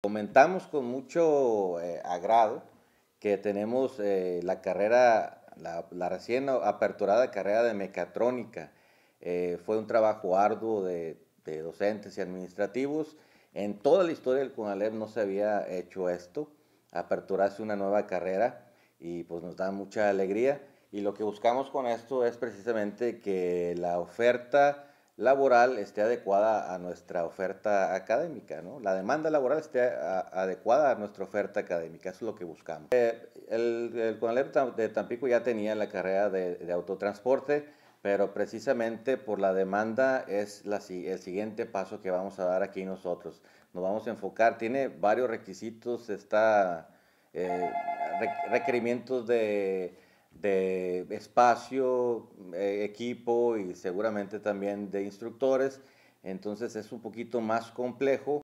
Comentamos con mucho eh, agrado que tenemos eh, la carrera, la, recién aperturada carrera de mecatrónica. Eh, fue un trabajo arduo de, de, docentes y administrativos. En toda la historia del CUNALEP no se había hecho esto, aperturarse una nueva carrera y pues nos da mucha alegría. Y lo que buscamos con esto es precisamente que la oferta laboral esté adecuada a nuestra oferta académica, ¿no? La demanda laboral esté adecuada a nuestra oferta académica, eso es lo que buscamos. Eh, el, el CONALEP de Tampico ya tenía la carrera de, autotransporte, pero precisamente por la demanda es la, el siguiente paso que vamos a dar aquí nosotros. Nos vamos a enfocar, tiene varios requisitos, está eh, requerimientos de de espacio, eh, equipo y seguramente también de instructores. Entonces es un poquito más complejo